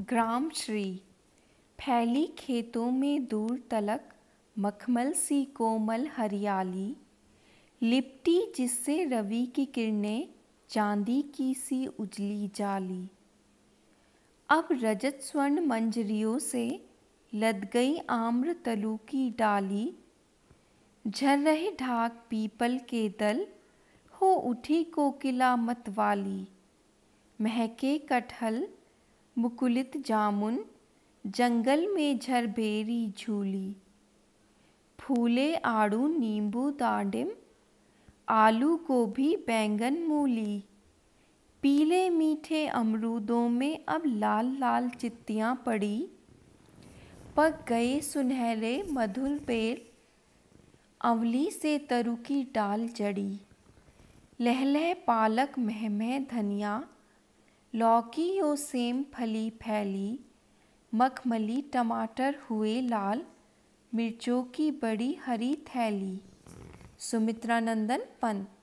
ग्राम श्री फैली खेतों में दूर तलक मखमल सी कोमल हरियाली लिपटी जिससे रवि की किरणें चांदी की सी उजली जाली अब रजत स्वर्ण मंजरियों से लद गई आम्र तलु की डाली झर रहे ढाक पीपल के दल हो उठी कोकिला मतवाली महके कटहल मुकुलित जामुन जंगल में झरभेरी झूली फूले आड़ू नींबू दाडिम आलू गोभी बैंगन मूली पीले मीठे अमरूदों में अब लाल लाल चित्तियाँ पड़ी पक गए सुनहरे मधुर पेर अवली से तरु की डाल जड़ी लहलह पालक महमह धनिया लौकी यो सेम फली फैली मखमली टमाटर हुए लाल मिर्चों की बड़ी हरी थैली सुमित्रानंदन पंत